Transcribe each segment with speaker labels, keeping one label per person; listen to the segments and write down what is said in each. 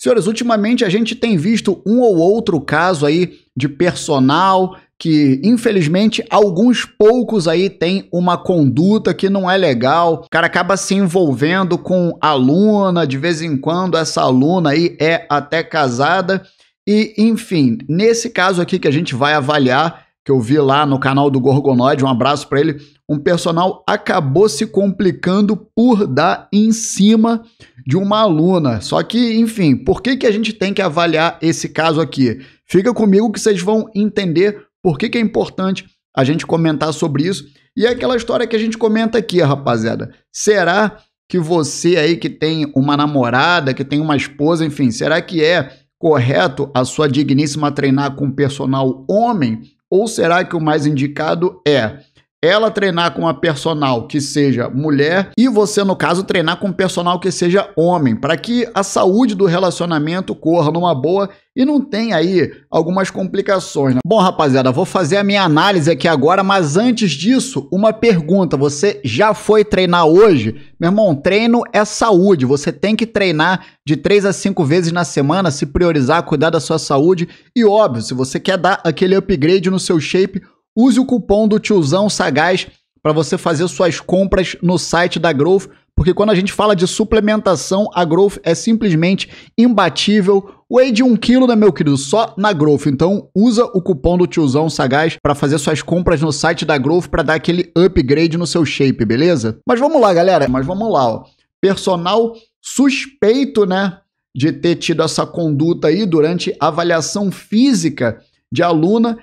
Speaker 1: Senhores, ultimamente a gente tem visto um ou outro caso aí de personal que infelizmente alguns poucos aí têm uma conduta que não é legal. O cara acaba se envolvendo com aluna, de vez em quando essa aluna aí é até casada e enfim, nesse caso aqui que a gente vai avaliar, que eu vi lá no canal do Gorgonoide, um abraço para ele, um personal acabou se complicando por dar em cima de uma aluna. Só que, enfim, por que, que a gente tem que avaliar esse caso aqui? Fica comigo que vocês vão entender por que, que é importante a gente comentar sobre isso. E é aquela história que a gente comenta aqui, rapaziada. Será que você aí que tem uma namorada, que tem uma esposa, enfim, será que é correto a sua digníssima treinar com personal homem? Ou será que o mais indicado é ela treinar com uma personal que seja mulher e você, no caso, treinar com um personal que seja homem, para que a saúde do relacionamento corra numa boa e não tenha aí algumas complicações. Né? Bom, rapaziada, vou fazer a minha análise aqui agora, mas antes disso, uma pergunta: você já foi treinar hoje? Meu irmão, treino é saúde, você tem que treinar de 3 a 5 vezes na semana, se priorizar, cuidar da sua saúde e, óbvio, se você quer dar aquele upgrade no seu shape Use o cupom do tiozão sagaz para você fazer suas compras no site da Growth, porque quando a gente fala de suplementação, a Growth é simplesmente imbatível. Whey de 1 kg, né, meu querido? Só na Growth. Então, usa o cupom do tiozão sagaz para fazer suas compras no site da Growth para dar aquele upgrade no seu shape, beleza? Mas vamos lá, galera. Mas vamos lá, ó. Personal suspeito, né, de ter tido essa conduta aí durante avaliação física de aluna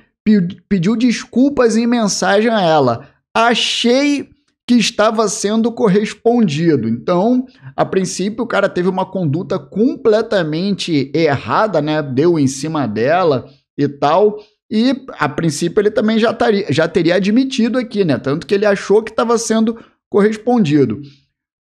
Speaker 1: pediu desculpas em mensagem a ela. Achei que estava sendo correspondido. Então, a princípio, o cara teve uma conduta completamente errada, né? Deu em cima dela e tal. E, a princípio, ele também já, taria, já teria admitido aqui, né? Tanto que ele achou que estava sendo correspondido.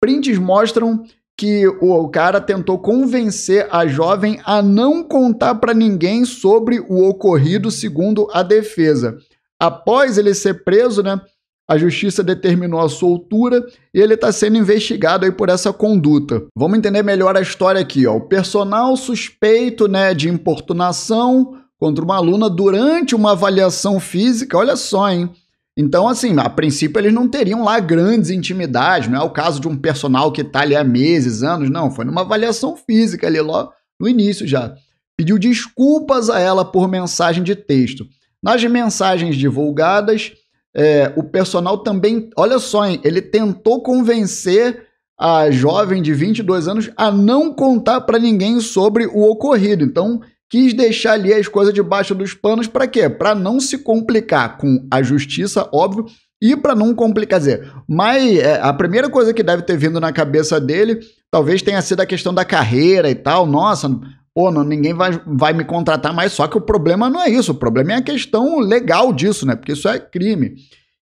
Speaker 1: Prints mostram que o cara tentou convencer a jovem a não contar para ninguém sobre o ocorrido, segundo a defesa. Após ele ser preso, né, a justiça determinou a soltura e ele está sendo investigado aí por essa conduta. Vamos entender melhor a história aqui. Ó. O personal suspeito né, de importunação contra uma aluna durante uma avaliação física, olha só, hein? Então, assim, a princípio eles não teriam lá grandes intimidades, não é o caso de um personal que está ali há meses, anos, não. Foi numa avaliação física ali logo no início já. Pediu desculpas a ela por mensagem de texto. Nas mensagens divulgadas, é, o personal também, olha só, hein, ele tentou convencer a jovem de 22 anos a não contar para ninguém sobre o ocorrido. Então, quis deixar ali as coisas debaixo dos panos para quê? Para não se complicar com a justiça, óbvio, e para não complicar, dizer, mas é, a primeira coisa que deve ter vindo na cabeça dele, talvez tenha sido a questão da carreira e tal. Nossa, pô, não, ninguém vai, vai me contratar mais. Só que o problema não é isso. O problema é a questão legal disso, né? Porque isso é crime.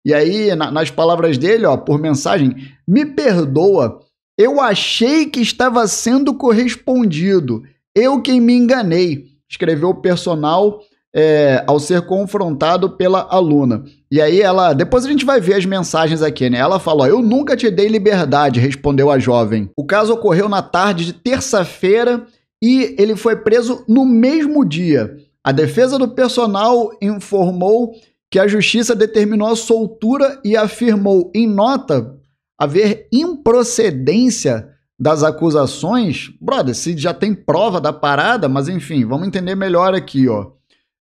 Speaker 1: E aí, na, nas palavras dele, ó, por mensagem, me perdoa. Eu achei que estava sendo correspondido. Eu quem me enganei escreveu personal é, ao ser confrontado pela aluna. E aí ela. Depois a gente vai ver as mensagens aqui, né? Ela fala: Eu nunca te dei liberdade, respondeu a jovem. O caso ocorreu na tarde de terça-feira e ele foi preso no mesmo dia. A defesa do personal informou que a justiça determinou a soltura e afirmou em nota haver improcedência das acusações, brother, se já tem prova da parada, mas enfim, vamos entender melhor aqui, ó.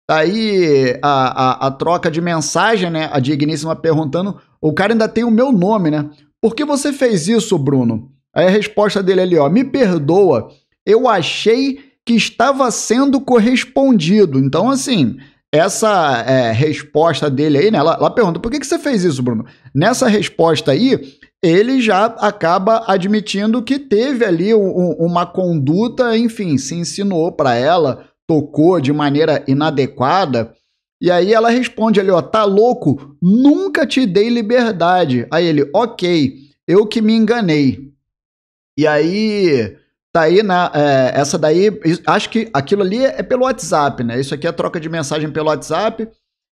Speaker 1: Tá aí a, a, a, troca de mensagem, né? A digníssima perguntando, o cara ainda tem o meu nome, né? Por que você fez isso, Bruno? Aí a resposta dele ali, ó, me perdoa, eu achei que estava sendo correspondido. Então, assim, essa é, resposta dele aí, né? Ela, ela pergunta, por que, que você fez isso, Bruno? Nessa resposta aí, ele já acaba admitindo que teve ali um, um, uma conduta, enfim, se insinuou para ela, tocou de maneira inadequada. E aí ela responde ali, ó, tá louco? Nunca te dei liberdade. Aí ele, ok, eu que me enganei. E aí, tá aí, né, é, essa daí, acho que aquilo ali é pelo WhatsApp, né? Isso aqui é troca de mensagem pelo WhatsApp.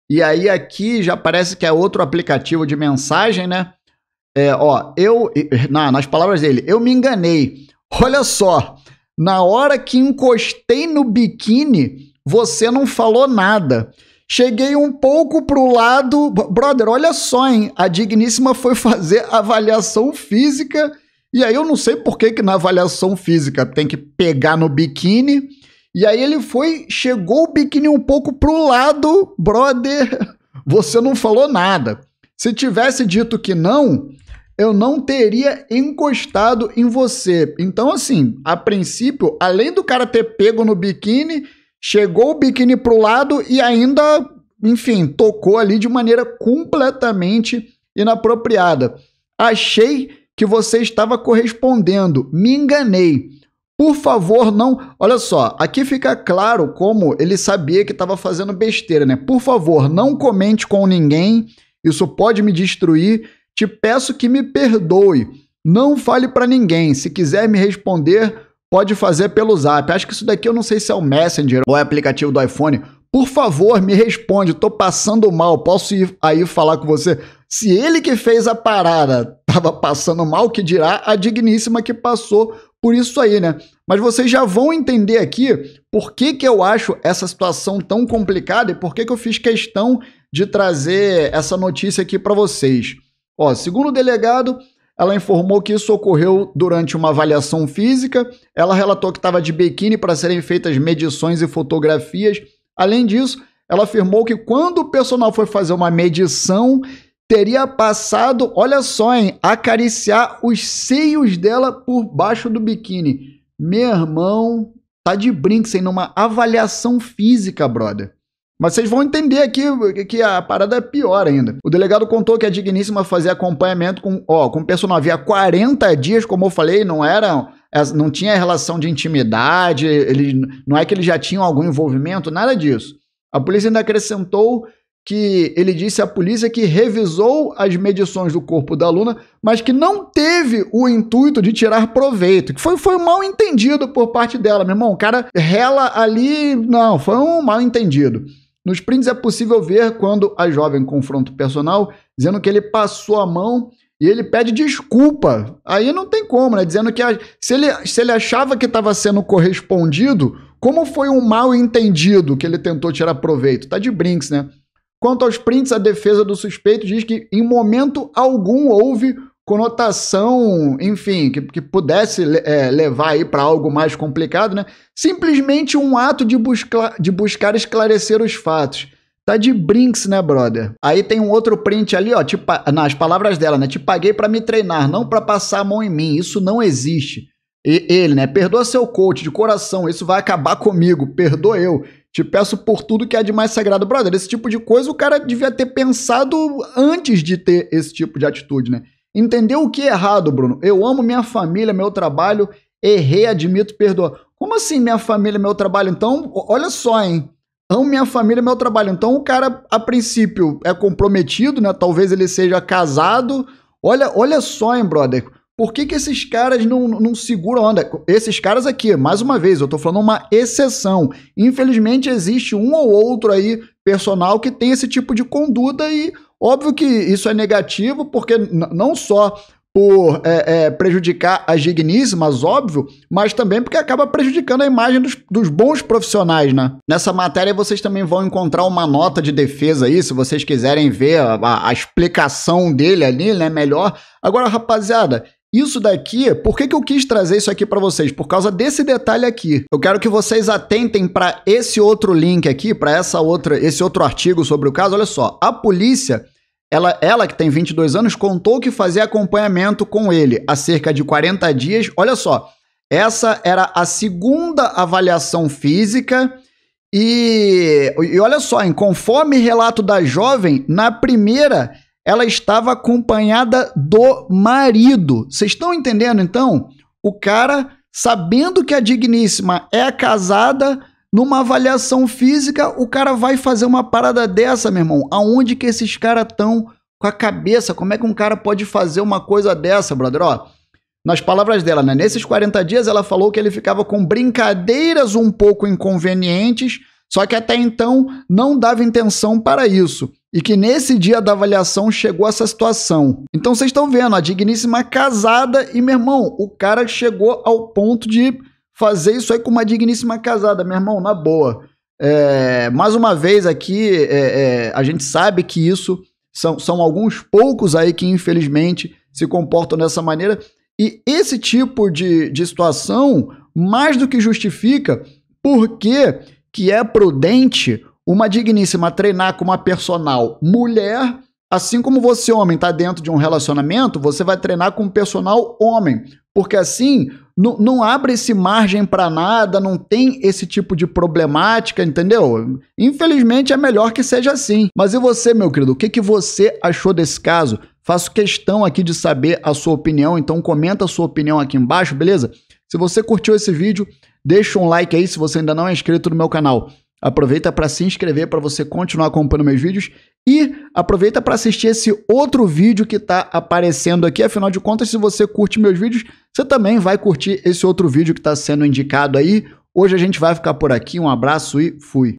Speaker 1: E aí aqui já parece que é outro aplicativo de mensagem, né? É, ó, eu. Na, nas palavras dele, eu me enganei. Olha só, na hora que encostei no biquíni, você não falou nada. Cheguei um pouco pro lado. Brother, olha só, hein? A digníssima foi fazer avaliação física. E aí eu não sei por que, que na avaliação física tem que pegar no biquíni. E aí ele foi, chegou o biquíni um pouco pro lado, brother. Você não falou nada. Se tivesse dito que não, eu não teria encostado em você. Então, assim, a princípio, além do cara ter pego no biquíni, chegou o biquíni pro lado e ainda, enfim, tocou ali de maneira completamente inapropriada. Achei que você estava correspondendo, me enganei. Por favor, não. Olha só, aqui fica claro como ele sabia que estava fazendo besteira, né? Por favor, não comente com ninguém. Isso pode me destruir. Te peço que me perdoe. Não fale para ninguém. Se quiser me responder, pode fazer pelo Zap. Acho que isso daqui eu não sei se é o Messenger ou é aplicativo do iPhone. Por favor, me responde, tô passando mal, posso ir aí falar com você? Se ele que fez a parada tava passando mal, que dirá a digníssima que passou por isso aí, né? Mas vocês já vão entender aqui por que, que eu acho essa situação tão complicada e por que, que eu fiz questão de trazer essa notícia aqui para vocês. Ó, segundo o delegado, ela informou que isso ocorreu durante uma avaliação física. Ela relatou que estava de biquíni para serem feitas medições e fotografias. Além disso, ela afirmou que quando o personal foi fazer uma medição, teria passado, olha só, hein, acariciar os seios dela por baixo do biquíni. Meu irmão, tá de brinco, sem numa avaliação física, brother. Mas vocês vão entender aqui que a parada é pior ainda. O delegado contou que a é digníssima fazia acompanhamento com, ó, com o personal havia 40 dias, como eu falei, não era é, não tinha relação de intimidade, ele, não é que eles já tinham algum envolvimento, nada disso. A polícia ainda acrescentou que ele disse à polícia que revisou as medições do corpo da aluna, mas que não teve o intuito de tirar proveito, que foi, foi um mal entendido por parte dela, meu irmão. O cara rela ali, não, foi um mal entendido. Nos prints é possível ver quando a jovem confronta o personal, dizendo que ele passou a mão e ele pede desculpa. Aí não tem como, né? Dizendo que a, se, ele, se ele achava que estava sendo correspondido, como foi um mal entendido que ele tentou tirar proveito? Tá de brinks, né? Quanto aos prints, a defesa do suspeito diz que em momento algum houve conotação, enfim, que, que pudesse é, levar aí para algo mais complicado, né? Simplesmente um ato de, busca, de buscar esclarecer os fatos. Tá de brinks, né, brother? Aí tem um outro print ali, ó, tipo, nas palavras dela, né? Te paguei para me treinar, não para passar a mão em mim. Isso não existe. E, ele, né? Perdoa seu coach de coração, isso vai acabar comigo. Perdoa eu. Te peço por tudo que é de mais sagrado. Brother, esse tipo de coisa o cara devia ter pensado antes de ter esse tipo de atitude, né? Entendeu o que é errado, Bruno? Eu amo minha família, meu trabalho, errei, admito, perdoa. Como assim minha família, meu trabalho? Então, olha só, hein? Amo minha família, meu trabalho. Então, o cara, a princípio, é comprometido, né? Talvez ele seja casado. Olha, olha só, hein, brother? Por que, que esses caras não, não seguram onda? Esses caras aqui, mais uma vez, eu tô falando uma exceção. Infelizmente, existe um ou outro aí personal que tem esse tipo de conduta e óbvio que isso é negativo, porque não só por é, é, prejudicar as digníssimas, óbvio, mas também porque acaba prejudicando a imagem dos, dos, bons profissionais, né? Nessa matéria vocês também vão encontrar uma nota de defesa aí, se vocês quiserem ver a, a, a explicação dele ali, né, melhor. Agora, rapaziada, isso daqui, por que, que eu quis trazer isso aqui para vocês? Por causa desse detalhe aqui. Eu quero que vocês atentem para esse outro link aqui, para essa outra, esse outro artigo sobre o caso. Olha só, a polícia, ela, ela que tem 22 anos, contou que fazia acompanhamento com ele há cerca de 40 dias. Olha só, essa era a segunda avaliação física e, e olha só, hein, conforme relato da jovem, na primeira ela estava acompanhada do marido. Vocês estão entendendo então? O cara, sabendo que a digníssima é casada, numa avaliação física, o cara vai fazer uma parada dessa, meu irmão. Aonde que esses caras estão com a cabeça? Como é que um cara pode fazer uma coisa dessa, brother? Ó, nas palavras dela, né? Nesses 40 dias, ela falou que ele ficava com brincadeiras um pouco inconvenientes, só que até então não dava intenção para isso e que nesse dia da avaliação chegou essa situação. Então vocês estão vendo, a digníssima é casada e meu irmão, o cara chegou ao ponto de fazer isso aí com uma digníssima casada, meu irmão, na boa. É, mais uma vez aqui, é, é, a gente sabe que isso são, são alguns poucos aí que infelizmente se comportam dessa maneira. E esse tipo de, de situação mais do que justifica porque que é prudente uma digníssima treinar com uma personal mulher, assim como você, homem, está dentro de um relacionamento, você vai treinar com um personal homem. Porque assim não, abre-se margem para nada, não tem esse tipo de problemática, entendeu? Infelizmente é melhor que seja assim. Mas e você, meu querido, o que, que você achou desse caso? Faço questão aqui de saber a sua opinião, então comenta a sua opinião aqui embaixo, beleza? Se você curtiu esse vídeo, deixa um like aí se você ainda não é inscrito no meu canal. Aproveita para se inscrever para você continuar acompanhando meus vídeos e aproveita para assistir esse outro vídeo que está aparecendo aqui. Afinal de contas, se você curte meus vídeos, você também vai curtir esse outro vídeo que está sendo indicado aí. Hoje a gente vai ficar por aqui. Um abraço e fui.